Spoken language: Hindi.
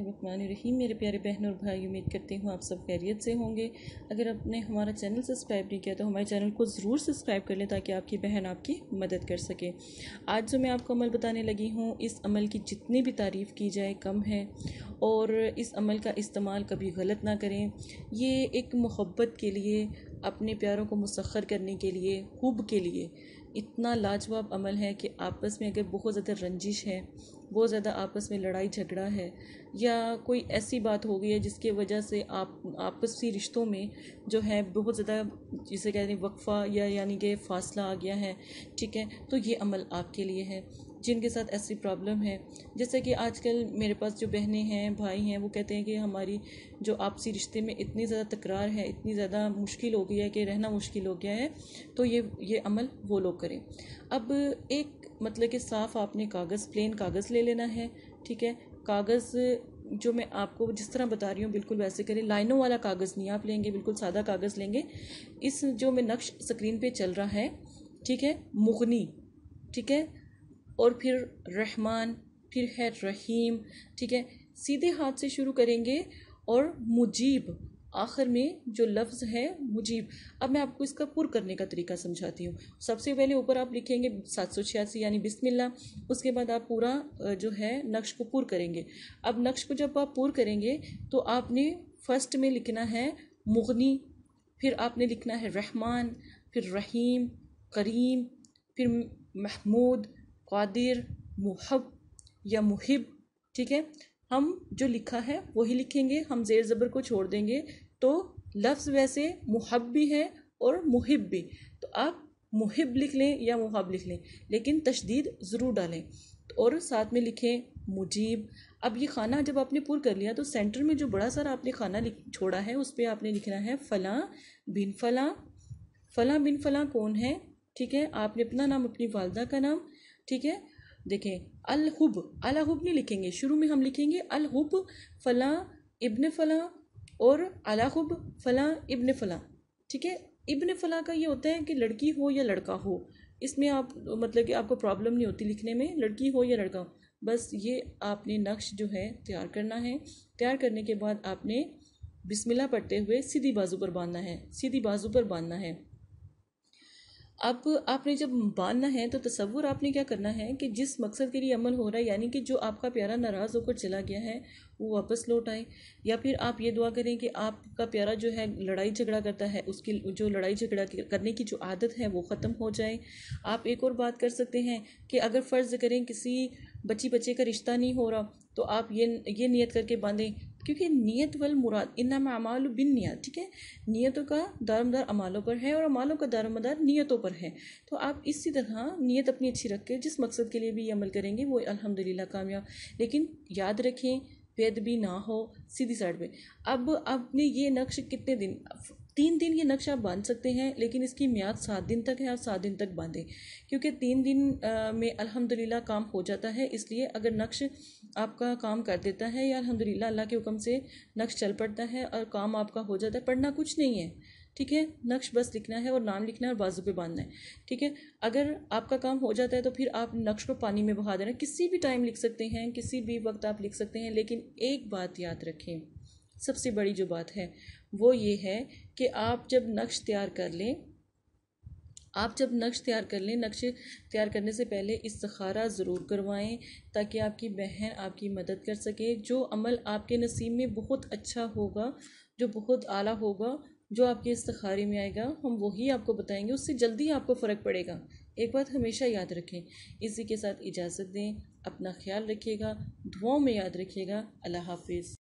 रहीम मेरे प्यारे बहन और भाई उम्मीद करती हूँ आप सब खैरियत से होंगे अगर आपने हमारा चैनल सब्सक्राइब नहीं किया तो हमारे चैनल को ज़रूर सब्सक्राइब कर लें ताकि आपकी बहन आपकी मदद कर सके आज जो मैं आपको अमल बताने लगी हूँ इस अमल की जितनी भी तारीफ़ की जाए कम है और इस अमल का इस्तेमाल कभी गलत ना करें ये एक मोहब्बत के लिए अपने प्यारों को मुसखर करने के लिए खूब के लिए इतना लाजवाब अमल है कि आपस में अगर बहुत ज़्यादा रंजिश है बहुत ज़्यादा आपस में लड़ाई झगड़ा है या कोई ऐसी बात हो गई है जिसकी वजह से आप आपसी रिश्तों में जो है बहुत ज़्यादा जिसे कहते हैं वक्फ़ा या यानी कि फ़ासला आ गया है ठीक है तो ये अमल आपके लिए है जिनके साथ ऐसी प्रॉब्लम है जैसे कि आजकल मेरे पास जो बहनें हैं भाई हैं वो कहते हैं कि हमारी जो आपसी रिश्ते में इतनी ज़्यादा तकरार है इतनी ज़्यादा मुश्किल हो गई है कि रहना मुश्किल हो गया है तो ये ये अमल वो लोग करें अब एक मतलब कि साफ़ आपने कागज़ प्लेन कागज़ ले लेना है ठीक है कागज़ जो मैं आपको जिस तरह बता रही हूँ बिल्कुल वैसे करें लाइनों वाला कागज़ नहीं आप लेंगे बिल्कुल सादा कागज़ लेंगे इस जो मैं नक्श स्क्रीन पे चल रहा है ठीक है मुगनी ठीक है और फिर रहमान फिर है रहीम ठीक है सीधे हाथ से शुरू करेंगे और मुजीब आखिर में जो लफ्ज़ है मुजीब अब मैं आपको इसका पुर करने का तरीका समझाती हूँ सबसे पहले ऊपर आप लिखेंगे सात सौ छियासी यानी बिस्मिल्ला उसके बाद आप पूरा जो है नक्श को पुर करेंगे अब नक्श को जब आप पुर करेंगे तो आपने फर्स्ट में लिखना है मुगनी फिर आपने लिखना है रहमान फिर रहीम करीम फिर महमूद क़ादिर मुहब या मुहिब ठीक है हम जो लिखा है वही लिखेंगे हम ज़ेर ज़बर को छोड़ देंगे तो लफ्ज़ वैसे मुहब भी है और मुहिब भी तो आप मुहिब लिख लें या मुहब लिख लें लेकिन तशदीद ज़रूर डालें और साथ में लिखें मुजीब अब ये खाना जब आपने पूर कर लिया तो सेंटर में जो बड़ा सारा आपने खाना लिख छोड़ा है उस पर आपने लिखना है फ़लाँ बिन फ़लाँ फ़लाँ बिन फ़लाँ कौन है ठीक है आपने अपना नाम अपनी वालदा का नाम ठीक है देखें अलहुब अलहुब नहीं लिखेंगे शुरू में हम लिखेंगे अलहुब फ़लाँ इब्न फ़लाँ और अलाहुब फ़लाँ इब्न फ़लाँ ठीक है इब्न फ़लाँ का ये होता है कि लड़की हो या लड़का हो इसमें आप मतलब कि आपको प्रॉब्लम नहीं होती लिखने में लड़की हो या लड़का हो बस ये आपने नक्श जो है तैयार करना है तैयार करने के बाद आपने बिस्मिल्लाह पढ़ते हुए सीधी बाजू पर बांधना है सीधी बाजू पर बांधना है अब आपने जब बांधना है तो तस्वुर आपने क्या करना है कि जिस मकसद के लिए अमल हो रहा है यानी कि जो आपका प्यारा नाराज़ होकर चला गया है वो वापस लौट आए या फिर आप ये दुआ करें कि आपका प्यारा जो है लड़ाई झगड़ा करता है उसकी जो लड़ाई झगड़ा करने की जो आदत है वो ख़त्म हो जाए आप एक और बात कर सकते हैं कि अगर फ़र्ज़ करें किसी बच्ची बच्चे का रिश्ता नहीं हो रहा तो आप ये ये नियत करके बांधें क्योंकि नीयत वल मुराद इन्ना अमाल बिन नियत ठीक है नीयतों का दरमदार अमालों पर है और अमालों का दरमदार नीयतों पर है तो आप इसी तरह नीयत अपनी अच्छी रख के जिस मकसद के लिए भी ये अमल करेंगे वो अल्हम्दुलिल्लाह कामयाब लेकिन याद रखें बेदबी ना हो सीधी साइड पे अब आपने ये नक्श कितने दिन तीन दिन ये नक्शा बांध सकते हैं लेकिन इसकी म्याद सात दिन तक है आप सात दिन तक बांधें क्योंकि तीन दिन में अल्हम्दुलिल्लाह काम हो जाता है इसलिए अगर नक्श आपका काम कर देता है या अल्हम्दुलिल्लाह अल्लाह के हुक्म से नक्श चल पड़ता है और काम आपका हो जाता है पढ़ना कुछ नहीं है ठीक है नक्श बस लिखना है और नाम लिखना है और बाजू पे बांधना है ठीक है अगर आपका काम हो जाता है तो फिर आप नक्श को पानी में बहा देना किसी भी टाइम लिख सकते हैं किसी भी वक्त आप लिख सकते हैं लेकिन एक बात याद रखें सबसे बड़ी जो बात है वो ये है कि आप जब नक्श तैयार कर लें आप जब नक्श तैयार कर लें नक्श तैयार करने से पहले इस्तखारा ज़रूर करवाएं ताकि आपकी बहन आपकी मदद कर सके जो अमल आपके नसीब में बहुत अच्छा होगा जो बहुत आला होगा जो आपके इस्तखारे में आएगा हम वही आपको बताएंगे उससे जल्दी आपको फ़र्क पड़ेगा एक बात हमेशा याद रखें इसी के साथ इजाज़त दें अपना ख्याल रखिएगा दुआओं में याद रखिएगा अल्लाह हाफिज़